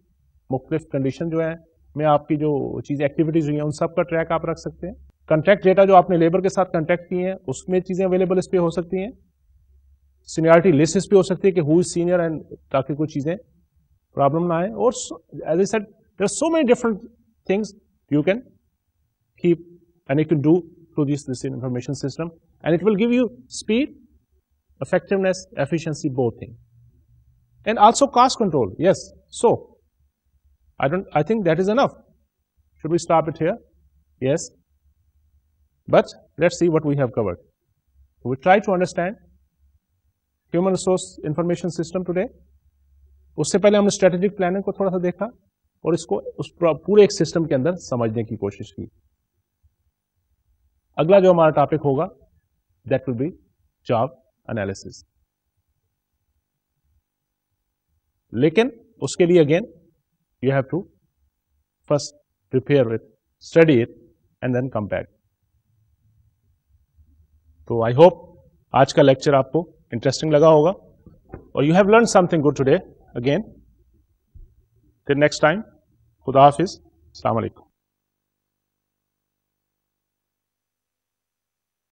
मुख्तलिफ कंडीशन जो है में आपकी जो चीज़ एक्टिविटीज़ हुई हैं उन सब का ट्रैक आप रख सकते हैं कॉन्ट्रैक्ट डेटा जो आपने लेबर के साथ कॉन्टैक्ट किए हैं उसमें चीज़ें अवेलेबल इस पर हो सकती हैं Seniority लिस्ट is हो सकती है कि हु इज सीनियर एंड ताकि problem चीज़ें प्रॉब्लम ना आए और as a set there so many different things you can keep and you can do through this, information system and it will give you speed, effectiveness, efficiency, both things. And also cost control, yes. So, I don't, I think that is enough. Should we stop it here? Yes. But let's see what we have covered. we try to understand human resource information system today उससे पहले हमने strategic planning को थोड़ा सा देखा और इसको उस पूरे एक सिस्टम के अंदर समझने की कोशिश की अगला जो हमारा टॉपिक होगा that will be job analysis लेकिन उसके लिए again you have to first prepare it study it and then come back तो आई होप आज का लेक्चर आपको इंटरेस्टिंग लगा होगा और you have learn something good today again फिर नेक्स्ट टाइम खुदा हाफिज़ अलैक्म